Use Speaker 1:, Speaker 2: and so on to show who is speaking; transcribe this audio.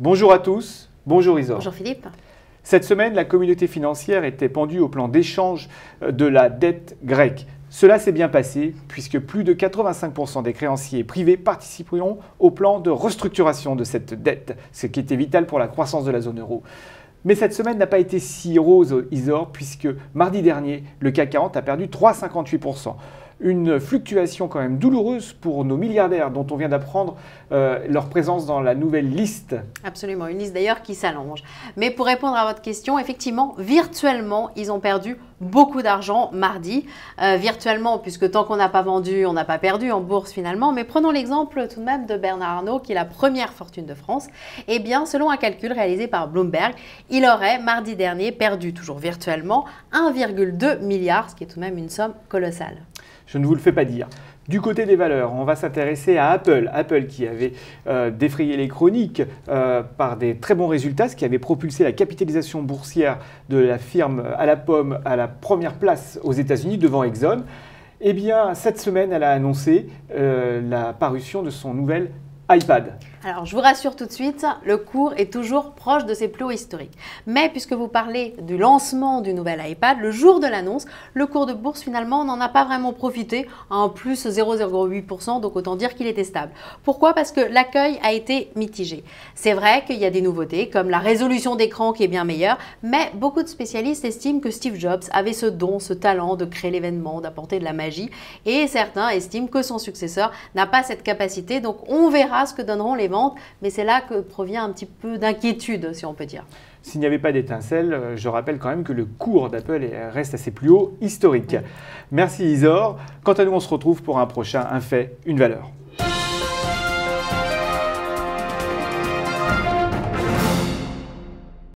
Speaker 1: Bonjour à tous, bonjour Isor. Bonjour Philippe. Cette semaine, la communauté financière était pendue au plan d'échange euh, de la dette grecque. Cela s'est bien passé puisque plus de 85% des créanciers privés participeront au plan de restructuration de cette dette, ce qui était vital pour la croissance de la zone euro. Mais cette semaine n'a pas été si rose, Isor, puisque mardi dernier, le CAC 40 a perdu 3,58% une fluctuation quand même douloureuse pour nos milliardaires dont on vient d'apprendre euh, leur présence dans la nouvelle liste.
Speaker 2: Absolument, une liste d'ailleurs qui s'allonge. Mais pour répondre à votre question, effectivement, virtuellement, ils ont perdu beaucoup d'argent mardi, euh, virtuellement, puisque tant qu'on n'a pas vendu, on n'a pas perdu en bourse finalement. Mais prenons l'exemple tout de même de Bernard Arnault, qui est la première fortune de France. Eh bien, selon un calcul réalisé par Bloomberg, il aurait mardi dernier perdu, toujours virtuellement, 1,2 milliard, ce qui est tout de même une somme colossale.
Speaker 1: Je ne vous le fais pas dire. Du côté des valeurs, on va s'intéresser à Apple. Apple qui avait euh, défrayé les chroniques euh, par des très bons résultats, ce qui avait propulsé la capitalisation boursière de la firme euh, à la pomme à la première place aux États-Unis devant Exxon. Eh bien, cette semaine, elle a annoncé la parution de son nouvel iPad
Speaker 2: alors, je vous rassure tout de suite, le cours est toujours proche de ses plus hauts historiques. Mais puisque vous parlez du lancement du nouvel iPad, le jour de l'annonce, le cours de bourse, finalement, n'en a pas vraiment profité, en plus 0,08%, donc autant dire qu'il était stable. Pourquoi Parce que l'accueil a été mitigé. C'est vrai qu'il y a des nouveautés, comme la résolution d'écran qui est bien meilleure, mais beaucoup de spécialistes estiment que Steve Jobs avait ce don, ce talent de créer l'événement, d'apporter de la magie, et certains estiment que son successeur n'a pas cette capacité, donc on verra ce que donneront les ventes, mais c'est là que provient un petit peu d'inquiétude, si on peut dire.
Speaker 1: S'il n'y avait pas d'étincelle, euh, je rappelle quand même que le cours d'Apple reste assez plus haut, historique. Merci Isor. Quant à nous, on se retrouve pour un prochain Un fait, une valeur.